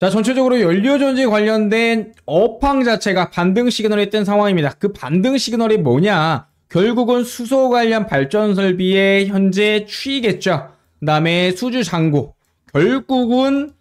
자, 전체적으로 연료 전지 관련된 업황 자체가 반등 시그널이 뜬 상황입니다. 그 반등 시그널이 뭐냐? 결국은 수소 관련 발전 설비의 현재 추이겠죠. 그다음에 수주 잔고. 결국은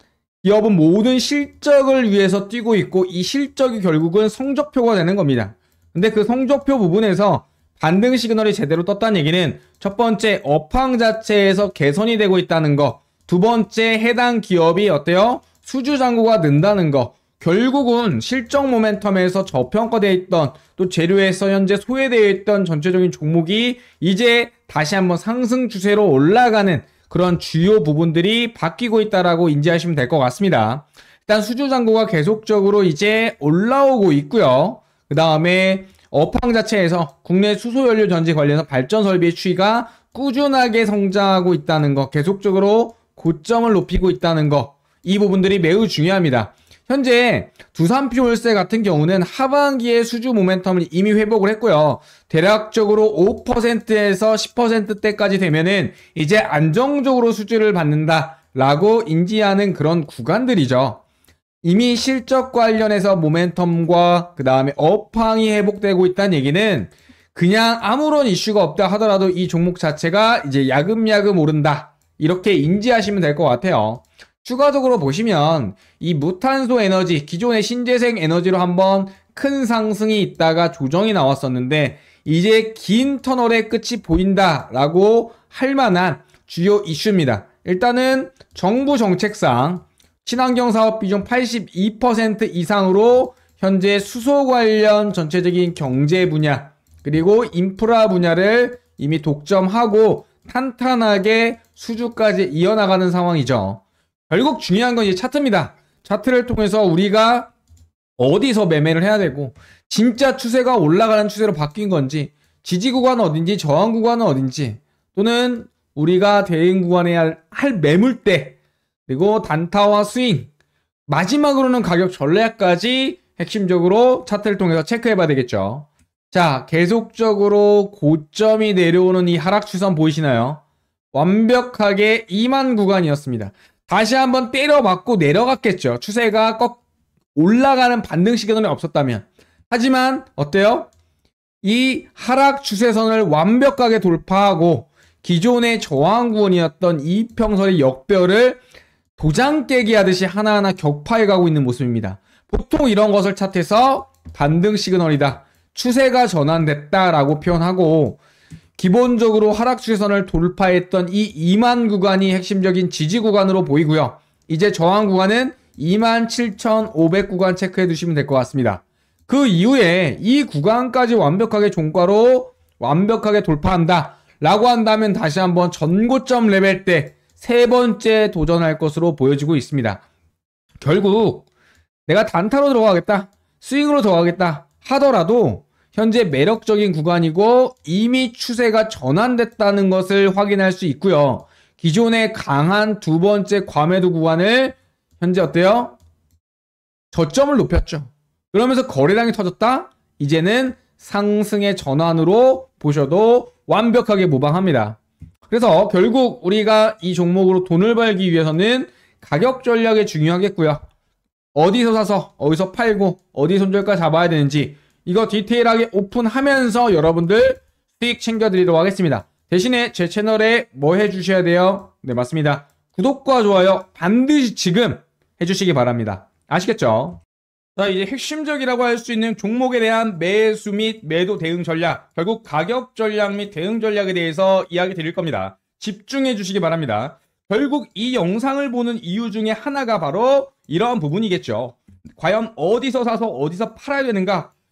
기업은 모든 실적을 위해서 뛰고 있고 이 실적이 결국은 성적표가 되는 겁니다. 근데 그 성적표 부분에서 반등 시그널이 제대로 떴다는 얘기는 첫 번째 업황 자체에서 개선이 되고 있다는 거. 두 번째 해당 기업이 어때요? 수주잔고가 는다는 거 결국은 실적 모멘텀에서 저평가되어 있던 또 재료에서 현재 소외되어 있던 전체적인 종목이 이제 다시 한번 상승 추세로 올라가는 그런 주요 부분들이 바뀌고 있다라고 인지하시면 될 것 같습니다. 일단 수주 잔고가 계속적으로 이제 올라오고 있고요. 그 다음에 업황 자체에서 국내 수소 연료 전지 관련해서 발전 설비의 추이가 꾸준하게 성장하고 있다는 것 계속적으로 고점을 높이고 있다는 것이 부분들이 매우 중요합니다. 현재 두산표 월세 같은 경우는 하반기에 수주 모멘텀을 이미 회복을 했고요. 대략적으로 5%에서 10%대까지 되면은 이제 안정적으로 수주를 받는다라고 인지하는 그런 구간들이죠. 이미 실적 관련해서 모멘텀과 그 다음에 업황이 회복되고 있다는 얘기는 그냥 아무런 이슈가 없다 하더라도 이 종목 자체가 이제 야금야금 오른다. 이렇게 인지하시면 될 것 같아요. 추가적으로 보시면 이 무탄소 에너지, 기존의 신재생 에너지로 한번 큰 상승이 있다가 조정이 나왔었는데 이제 긴 터널의 끝이 보인다라고 할 만한 주요 이슈입니다. 일단은 정부 정책상 친환경 사업 비중 82% 이상으로 현재 수소 관련 전체적인 경제 분야 그리고 인프라 분야를 이미 독점하고 탄탄하게 수주까지 이어나가는 상황이죠. 결국 중요한 건이 차트입니다. 차트를 통해서 우리가 어디서 매매를 해야 되고 진짜 추세가 올라가는 추세로 바뀐 건지 지지 구간 은 어딘지 저항 구간은 어딘지 또는 우리가 대응 구간에 할, 할 매물대 그리고 단타와 스윙 마지막으로는 가격 전략까지 핵심적으로 차트를 통해서 체크해 봐야 되겠죠. 자, 계속적으로 고점이 내려오는 이 하락 추선 보이시나요? 완벽하게 2만 구간이었습니다. 다시 한번 때려맞고 내려갔겠죠. 추세가 꺾 올라가는 반등 시그널이 없었다면. 하지만 어때요? 이 하락 추세선을 완벽하게 돌파하고 기존의 저항구원이었던 이평선의 역별을 도장 깨기 하듯이 하나하나 격파해 가고 있는 모습입니다. 보통 이런 것을 차트에서 반등 시그널이다. 추세가 전환됐다라고 표현하고 기본적으로 하락 추세선을 돌파했던 이 2만 구간이 핵심적인 지지 구간으로 보이고요. 이제 저항 구간은 27,500 구간 체크해 두시면 될 것 같습니다. 그 이후에 이 구간까지 완벽하게 종가로 완벽하게 돌파한다 라고 한다면 다시 한번 전고점 레벨 때 세 번째 도전할 것으로 보여지고 있습니다. 결국 내가 단타로 들어가겠다 스윙으로 들어가겠다 하더라도 현재 매력적인 구간이고 이미 추세가 전환됐다는 것을 확인할 수 있고요. 기존의 강한 두 번째 과매도 구간을 현재 어때요? 저점을 높였죠. 그러면서 거래량이 터졌다? 이제는 상승의 전환으로 보셔도 완벽하게 무방합니다 그래서 결국 우리가 이 종목으로 돈을 벌기 위해서는 가격 전략이 중요하겠고요. 어디서 사서 어디서 팔고 어디 손절가 잡아야 되는지 이거 디테일하게 오픈하면서 여러분들 수익 챙겨드리도록 하겠습니다. 대신에 제 채널에 뭐 해주셔야 돼요? 네, 맞습니다. 구독과 좋아요 반드시 지금 해주시기 바랍니다. 아시겠죠? 자, 이제 핵심적이라고 할 수 있는 종목에 대한 매수 및 매도 대응 전략, 결국 가격 전략 및 대응 전략에 대해서 이야기 드릴 겁니다. 집중해 주시기 바랍니다. 결국 이 영상을 보는 이유 중에 하나가 바로 이러한 부분이겠죠. 과연 어디서 사서 어디서 팔아야 되는가?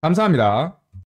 감사합니다.